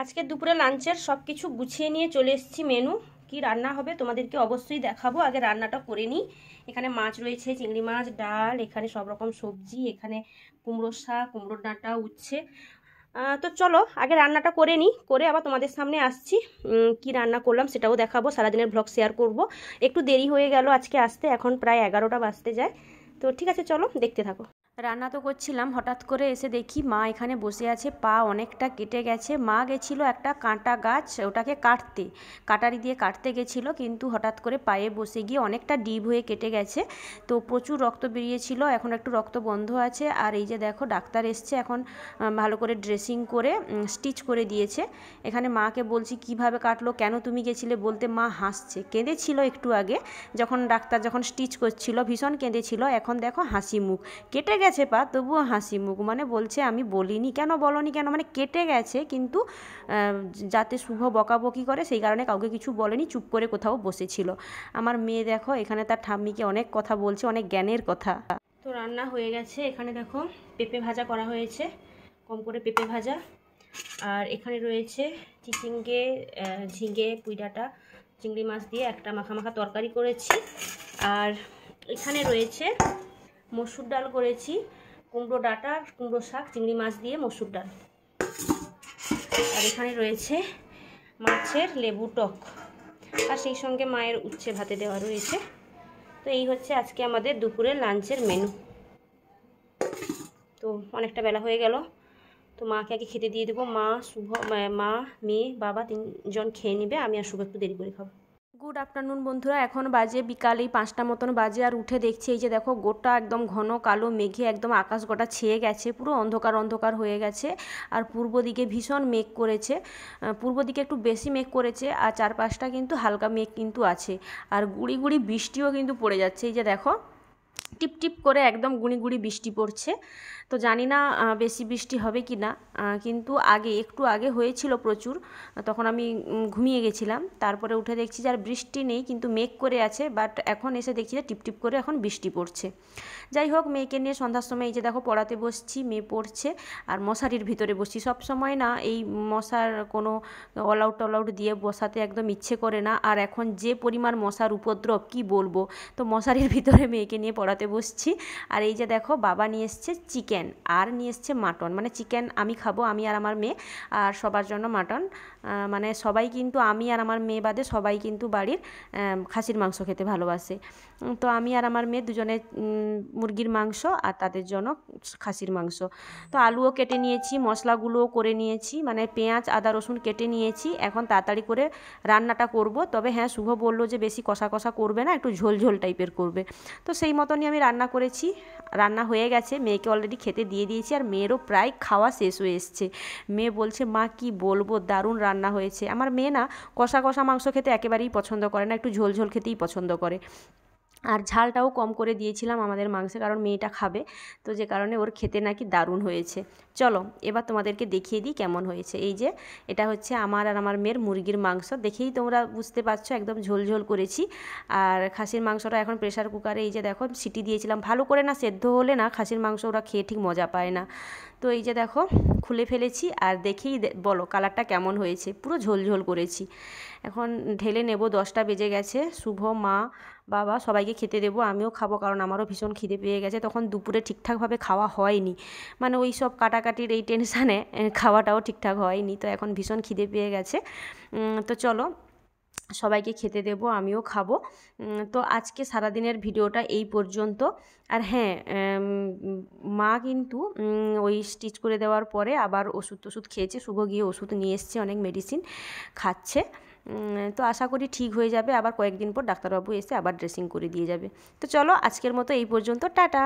আজকে দুপুরে লাঞ্চের সব কিছু গুছিয়ে নিয়ে চলে এসেছি মেনু কি রান্না হবে তোমাদেরকে অবশ্যই দেখাবো আগে রান্নাটা করে নিই এখানে মাছ রয়েছে চিংড়ি মাছ ডাল এখানে সব রকম সবজি এখানে কুমড়ো শাক কুমড়োর ডাঁটা উচ্ছে তো চলো আগে রান্নাটা করে নিই করে আবার তোমাদের সামনে আসছি কি রান্না করলাম সেটাও দেখাবো সারাদিনের ব্লগ শেয়ার করব একটু দেরি হয়ে গেল আজকে আসতে এখন প্রায় এগারোটা বাজতে যায় তো ঠিক আছে চলো দেখতে থাকো রান্না তো করছিলাম হঠাৎ করে এসে দেখি মা এখানে বসে আছে পা অনেকটা কেটে গেছে মা গেছিল একটা কাঁটা গাছ ওটাকে কাটতে কাটারি দিয়ে কাটতে গেছিল কিন্তু হঠাৎ করে পায়ে বসে গিয়ে অনেকটা ডিপ হয়ে কেটে গেছে তো প্রচুর রক্ত বেরিয়েছিল এখন একটু রক্ত বন্ধ আছে আর এই যে দেখো ডাক্তার এসছে এখন ভালো করে ড্রেসিং করে স্টিচ করে দিয়েছে এখানে মাকে বলছি কিভাবে কাটলো কেন তুমি গেছিলে বলতে মা হাসছে কেঁদেছিল একটু আগে যখন ডাক্তার যখন স্টিচ করছিল ভীষণ কেঁদেছিল এখন দেখো হাসি মুখ কেটে গেছে পা তবুও হাসি মুখ মানে বলছে আমি বলিনি কেন বলনি কেন মানে কেটে গেছে কিন্তু যাতে শুভ বকাবকি করে সেই কারণে কাউকে কিছু বলেনি চুপ করে কোথাও বসেছিল আমার মেয়ে দেখো এখানে তার ঠাম্মিকে অনেক কথা বলছে অনেক জ্ঞানের কথা তো রান্না হয়ে গেছে এখানে দেখো পেঁপে ভাজা করা হয়েছে কম করে পেঁপে ভাজা আর এখানে রয়েছে চিচিঙ্গে ঝিঙে পুইডাটা চিংড়ি মাছ দিয়ে একটা মাখা মাখা তরকারি করেছি আর এখানে রয়েছে মসুর ডাল করেছি কুমড়ো ডাটা কুমড়ো শাক চিংড়ি মাছ দিয়ে মসুর ডাল আর এখানে রয়েছে মাছের লেবু টক আর সেই সঙ্গে মায়ের উচ্ছে ভাতে দেওয়া রয়েছে তো এই হচ্ছে আজকে আমাদের দুপুরের লাঞ্চের মেনু তো অনেকটা বেলা হয়ে গেল তো মাকে আগে খেতে দিয়ে দেবো মা শুভ মা মেয়ে বাবা তিনজন খেয়ে নেবে আমি আর শুভ একটু দেরি করে খাবো গুড আফটারনুন বন্ধুরা এখন বাজে বিকাল এই পাঁচটা মতন বাজে আর উঠে দেখছি এই যে দেখো গোটা একদম ঘন কালো মেঘে একদম আকাশ গোটা ছেয়ে গেছে পুরো অন্ধকার অন্ধকার হয়ে গেছে আর পূর্ব দিকে ভীষণ মেঘ করেছে পূর্ব দিকে একটু বেশি মেঘ করেছে আর চারপাশটা কিন্তু হালকা মেঘ কিন্তু আছে আর গুড়ি গুড়ি বৃষ্টিও কিন্তু পড়ে যাচ্ছে এই যে দেখো টিপটিপ করে একদম গুঁড়ি গুঁড়ি বৃষ্টি পড়ছে তো জানি না বেশি বৃষ্টি হবে কি না কিন্তু আগে একটু আগে হয়েছিল প্রচুর তখন আমি ঘুমিয়ে গেছিলাম তারপরে উঠে দেখছি যে আর বৃষ্টি নেই কিন্তু মেঘ করে আছে বাট এখন এসে দেখছি যে টিপটিপ করে এখন বৃষ্টি পড়ছে যাই হোক মেয়েকে নিয়ে সন্ধ্যার সময় এই যে দেখো পড়াতে বসছি মেয়ে পড়ছে আর মশারির ভিতরে বসছি সব সময় না এই মশার কোনো অল আউট দিয়ে বসাতে একদম ইচ্ছে করে না আর এখন যে পরিমাণ মশার উপদ্রব কি বলবো তো মশারির ভিতরে মেয়েকে নিয়ে পড়াতে বসছি আর এই যে দেখো বাবা নিয়ে এসছে চিকেন আর নিয়ে এসছে মাটন মানে চিকেন আমি খাবো আমি আর আমার মেয়ে আর সবার জন্য মাটন মানে সবাই কিন্তু আমি আর আমার মেয়ে বাদে সবাই কিন্তু বাড়ির খাসির মাংস খেতে ভালোবাসে তো আমি আর আমার মেয়ে দুজনে মুরগির মাংস আর তাদের জন্য খাসির মাংস তো আলুও কেটে নিয়েছি মশলাগুলোও করে নিয়েছি মানে পেঁয়াজ আদা রসুন কেটে নিয়েছি এখন তাড়াতাড়ি করে রান্নাটা করব তবে হ্যাঁ শুভ বললো যে বেশি কষা কষা করবে না একটু ঝোল ঝোল টাইপের করবে তো সেই মতো মতনই আমি রান্না করেছি রান্না হয়ে গেছে মেয়েকে অলরেডি খেতে দিয়ে দিয়েছি আর মেয়েরও প্রায় খাওয়া শেষ হয়ে এসছে মেয়ে বলছে মা কি বলবো দারুণ রান্না হয়েছে আমার মেয়ে না কষা কষা মাংস খেতে একেবারেই পছন্দ করে না একটু ঝোল ঝোল খেতেই পছন্দ করে আর ঝালটাও কম করে দিয়েছিলাম আমাদের মাংসে কারণ মেয়েটা খাবে তো যে কারণে ওর খেতে নাকি দারুণ হয়েছে চলো এবার তোমাদেরকে দেখিয়ে দিই কেমন হয়েছে এই যে এটা হচ্ছে আমার আর আমার মেয়ের মুরগির মাংস দেখেই তোমরা বুঝতে পারছো একদম ঝোলঝোল করেছি আর খাসির মাংসটা এখন প্রেশার কুকারে এই যে দেখো সিটি দিয়েছিলাম ভালো করে না সেদ্ধ হলে না খাসির মাংস ওরা খেয়ে ঠিক মজা পায় না তো এই যে দেখো খুলে ফেলেছি আর দেখেই বলো কালারটা কেমন হয়েছে পুরো ঝোলঝোল করেছি এখন ঢেলে নেব দশটা বেজে গেছে শুভ মা বাবা সবাইকে খেতে দেবো আমিও খাবো কারণ আমারও ভীষণ খিদে পেয়ে গেছে তখন দুপুরে ঠিকঠাকভাবে খাওয়া হয়নি মানে ওই সব কাটাকাটির এই টেনশানে খাওয়াটাও ঠিকঠাক হয়নি তো এখন ভীষণ খিদে পেয়ে গেছে তো চলো সবাইকে খেতে দেব আমিও খাবো তো আজকে সারাদিনের ভিডিওটা এই পর্যন্ত আর হ্যাঁ মা কিন্তু ওই স্টিচ করে দেওয়ার পরে আবার ওষুধ টষুধ খেয়েছে শুভ গিয়ে ওষুধ নিয়ে এসছে অনেক মেডিসিন খাচ্ছে তো আশা করি ঠিক হয়ে যাবে আবার কয়েকদিন পর ডাক্তারবাবু এসে আবার ড্রেসিং করে দিয়ে যাবে তো চলো আজকের মতো এই পর্যন্ত টাটা